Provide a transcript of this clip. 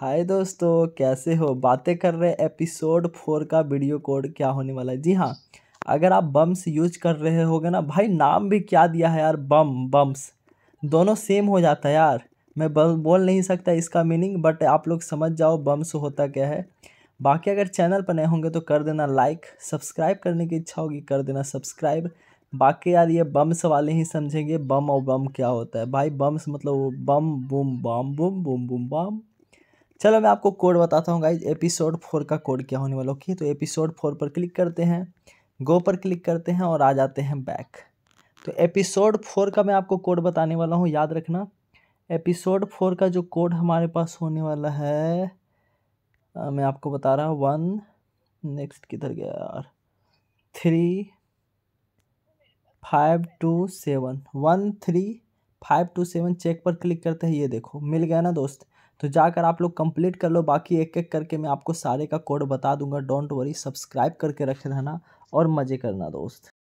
हाय दोस्तों कैसे हो बातें कर रहे एपिसोड फोर का वीडियो कोड क्या होने वाला है जी हाँ अगर आप बम्स यूज कर रहे होगे ना भाई नाम भी क्या दिया है यार बम बम्स दोनों सेम हो जाता है यार मैं बोल नहीं सकता इसका मीनिंग बट आप लोग समझ जाओ बम्स होता क्या है बाकी अगर चैनल पर नए होंगे तो कर देना लाइक सब्सक्राइब करने की इच्छा होगी कर देना सब्सक्राइब बाकी यार ये बम्स वाले ही समझेंगे बम और बम क्या होता है भाई बम्स मतलब बम बुम बम बुम बुम बुम बम चलो मैं आपको कोड बताता हूँ गाइज एपिसोड फोर का कोड क्या होने वाला ओके तो एपिसोड फोर पर क्लिक करते हैं गो पर क्लिक करते हैं और आ जाते हैं बैक तो एपिसोड फोर का मैं आपको कोड बताने वाला हूँ याद रखना एपिसोड फोर का जो कोड हमारे पास होने वाला है आ, मैं आपको बता रहा हूँ वन नेक्स्ट किधर गया यार three five two seven one three five two seven check पर क्लिक करते हैं ये देखो मिल गया ना दोस्त तो जाकर आप लोग कंप्लीट कर लो बाकी एक एक करके मैं आपको सारे का कोड बता दूंगा डोंट वरी सब्सक्राइब करके रखे रहना और मज़े करना दोस्त